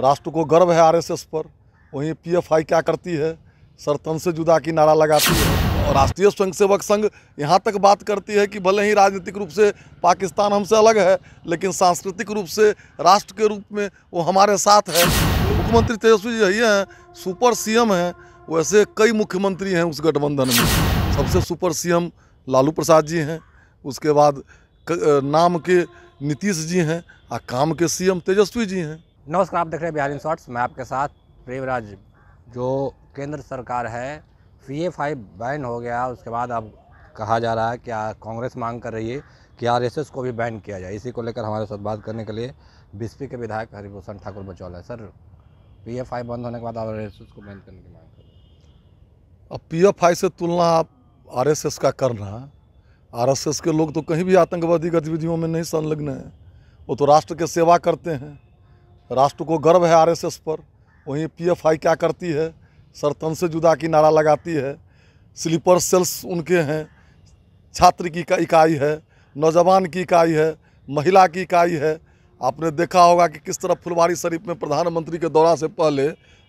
राष्ट्र को गर्व है आरएसएस पर वहीं पीएफआई क्या करती है सरतन से जुदा की नारा लगाती है और राष्ट्रीय स्वयंसेवक संघ यहाँ तक बात करती है कि भले ही राजनीतिक रूप से पाकिस्तान हमसे अलग है लेकिन सांस्कृतिक रूप से राष्ट्र के रूप में वो हमारे साथ है मुख्यमंत्री तेजस्वी जी यही हैं सुपर सीएम हैं वैसे कई मुख्यमंत्री हैं उस गठबंधन में सबसे सुपर एम लालू प्रसाद जी हैं उसके बाद नाम के नीतीश जी हैं और काम के एम तेजस्वी जी हैं नमस्कार आप देख रहे हैं बिहार इन शॉर्ट्स मैं आपके साथ प्रेमराज जो केंद्र सरकार है सी ए फाइव बैन हो गया उसके बाद अब कहा जा रहा है कि कांग्रेस मांग कर रही है कि आर एस एस को भी बैन किया जाए इसी को लेकर हमारे साथ बात करने के लिए बीसपी के विधायक हरिभूषण ठाकुर बचौल है सर पी एफ आई बंद होने के बाद आर एस एस को बैन करने की मांग कर रहे अब पी एफ आई से तुलना आप आर एस एस का करना आर एस एस के लोग तो कहीं भी आतंकवादी गतिविधियों में नहीं संलग्न है वो तो राष्ट्र के सेवा करते हैं राष्ट्र को गर्व है आरएसएस पर वहीं पीएफआई क्या करती है सरतन से जुदा की नारा लगाती है स्लीपर सेल्स उनके हैं छात्र की इकाई है नौजवान की इकाई है महिला की इकाई है आपने देखा होगा कि किस तरह फुलवारी शरीफ में प्रधानमंत्री के दौरा से पहले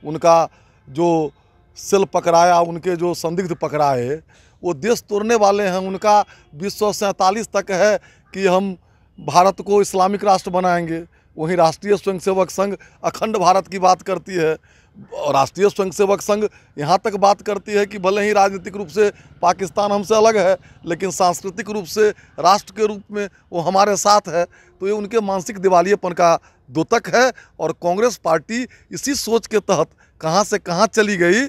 उनका जो सेल पकड़ाया उनके जो संदिग्ध पकड़ाए वो देश तोड़ने वाले हैं उनका बीस तक है कि हम भारत को इस्लामिक राष्ट्र बनाएंगे वहीं राष्ट्रीय स्वयंसेवक संघ अखंड भारत की बात करती है राष्ट्रीय स्वयंसेवक संघ यहाँ तक बात करती है कि भले ही राजनीतिक रूप से पाकिस्तान हमसे अलग है लेकिन सांस्कृतिक रूप से राष्ट्र के रूप में वो हमारे साथ है तो ये उनके मानसिक दिवालियेपन का दोतक है और कांग्रेस पार्टी इसी सोच के तहत कहाँ से कहाँ चली गई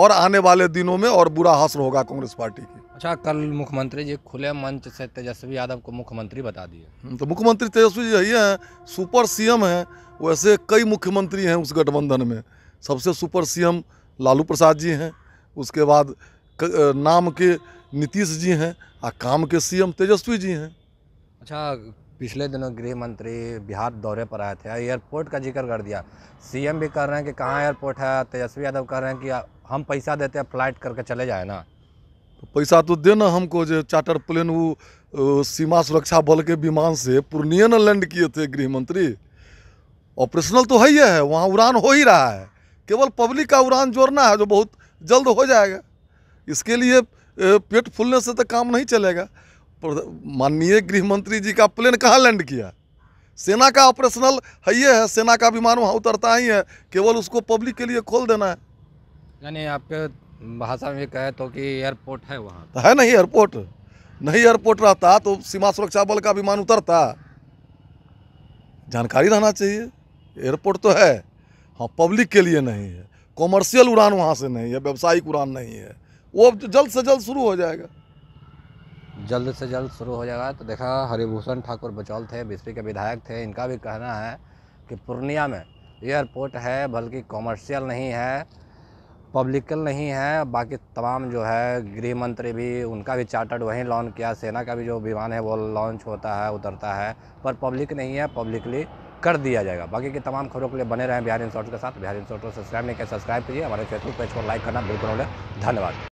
और आने वाले दिनों में और बुरा हासिल होगा कांग्रेस पार्टी की अच्छा कल मुख्यमंत्री जी खुले मंच से तेजस्वी यादव को मुख्यमंत्री बता दिए हम्म, तो मुख्यमंत्री तेजस्वी जी यही हैं सुपर सीएम हैं वैसे कई मुख्यमंत्री हैं उस गठबंधन में सबसे सुपर सीएम लालू प्रसाद जी हैं उसके बाद नाम के नीतीश जी हैं और काम के सीएम तेजस्वी जी हैं अच्छा पिछले दिनों गृह मंत्री बिहार दौरे पर आए थे एयरपोर्ट का जिक्र कर दिया सीएम भी कह रहे हैं कि कहाँ एयरपोर्ट है तेजस्वी यादव कह रहे हैं कि हम पैसा देते हैं फ्लाइट करके चले जाए ना तो पैसा तो देना हमको जो चार्टर प्लेन वो सीमा सुरक्षा बल के विमान से पूर्णिया लैंड किए थे गृह मंत्री ऑपरेशनल तो है ही है वहाँ उड़ान हो ही रहा है केवल पब्लिक का उड़ान जोड़ना है जो बहुत जल्द हो जाएगा इसके लिए पेट फूलने से तो काम नहीं चलेगा माननीय गृह मंत्री जी का प्लेन कहाँ लैंड किया सेना का ऑपरेशनल है ये है सेना का विमान वहाँ उतरता ही है केवल उसको पब्लिक के लिए खोल देना है यानी आपके भाषा में कहे तो कि एयरपोर्ट है वहाँ तो है नहीं एयरपोर्ट नहीं एयरपोर्ट रहता तो सीमा सुरक्षा बल का विमान उतरता जानकारी रहना चाहिए एयरपोर्ट तो है हाँ पब्लिक के लिए नहीं है कॉमर्शियल उड़ान वहाँ से नहीं है व्यावसायिक उड़ान नहीं है वो जल्द से जल्द शुरू हो जाएगा जल्द से जल्द शुरू हो जाएगा तो देखा हरिभूषण ठाकुर बचौल थे बिस्फी के विधायक थे इनका भी कहना है कि पूर्णिया में एयरपोर्ट है बल्कि कॉमर्शियल नहीं है पब्लिकल नहीं है बाकी तमाम जो है गृह मंत्री भी उनका भी चार्टर्ड वहीं लॉन्च किया सेना का भी जो विमान है वो लॉन्च होता है उतरता है पर पब्लिक नहीं है पब्लिकली कर दिया जाएगा बाकी की तमाम खबरों के लिए बने रहें बिहार इन के साथ बिहार इन को सब्सक्राइब नहीं किया सब्सक्राइब कीजिए हमारे फेसबुक पेज को लाइक करना बिल्कुल धन्यवाद